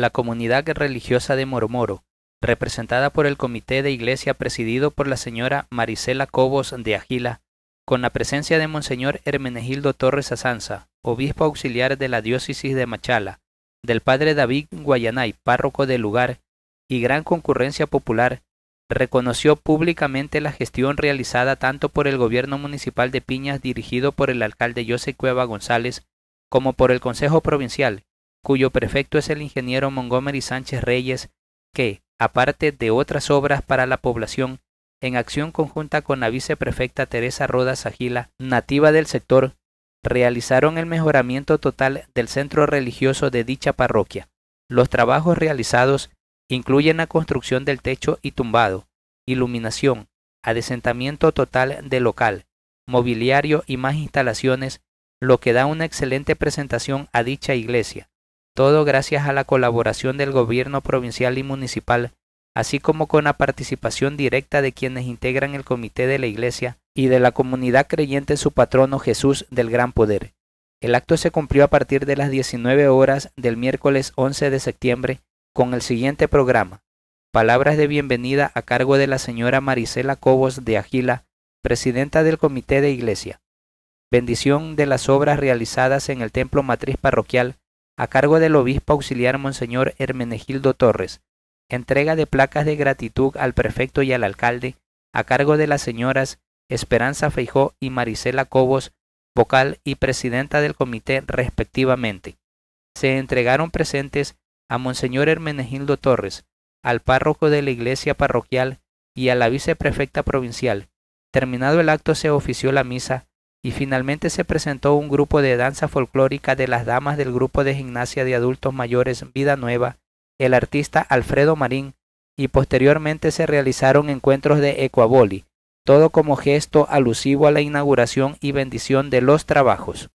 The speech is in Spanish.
la comunidad religiosa de Moromoro, representada por el Comité de Iglesia presidido por la señora Marisela Cobos de Agila, con la presencia de Monseñor Hermenegildo Torres Azanza, obispo auxiliar de la diócesis de Machala, del padre David Guayanay, párroco del lugar, y gran concurrencia popular, reconoció públicamente la gestión realizada tanto por el gobierno municipal de Piñas dirigido por el alcalde José Cueva González como por el Consejo Provincial, cuyo prefecto es el ingeniero Montgomery Sánchez Reyes, que, aparte de otras obras para la población, en acción conjunta con la viceprefecta Teresa Rodas Agila, nativa del sector, realizaron el mejoramiento total del centro religioso de dicha parroquia. Los trabajos realizados incluyen la construcción del techo y tumbado, iluminación, adesentamiento total del local, mobiliario y más instalaciones, lo que da una excelente presentación a dicha iglesia todo gracias a la colaboración del gobierno provincial y municipal, así como con la participación directa de quienes integran el comité de la Iglesia y de la comunidad creyente su patrono Jesús del Gran Poder. El acto se cumplió a partir de las 19 horas del miércoles 11 de septiembre con el siguiente programa. Palabras de bienvenida a cargo de la señora Marisela Cobos de Agila, presidenta del Comité de Iglesia. Bendición de las obras realizadas en el templo matriz parroquial a cargo del obispo auxiliar Monseñor Hermenegildo Torres, entrega de placas de gratitud al prefecto y al alcalde, a cargo de las señoras Esperanza Feijó y Marisela Cobos, vocal y presidenta del comité respectivamente. Se entregaron presentes a Monseñor Hermenegildo Torres, al párroco de la iglesia parroquial y a la viceprefecta provincial. Terminado el acto se ofició la misa y finalmente se presentó un grupo de danza folclórica de las damas del grupo de gimnasia de adultos mayores Vida Nueva, el artista Alfredo Marín, y posteriormente se realizaron encuentros de ecuaboli, todo como gesto alusivo a la inauguración y bendición de los trabajos.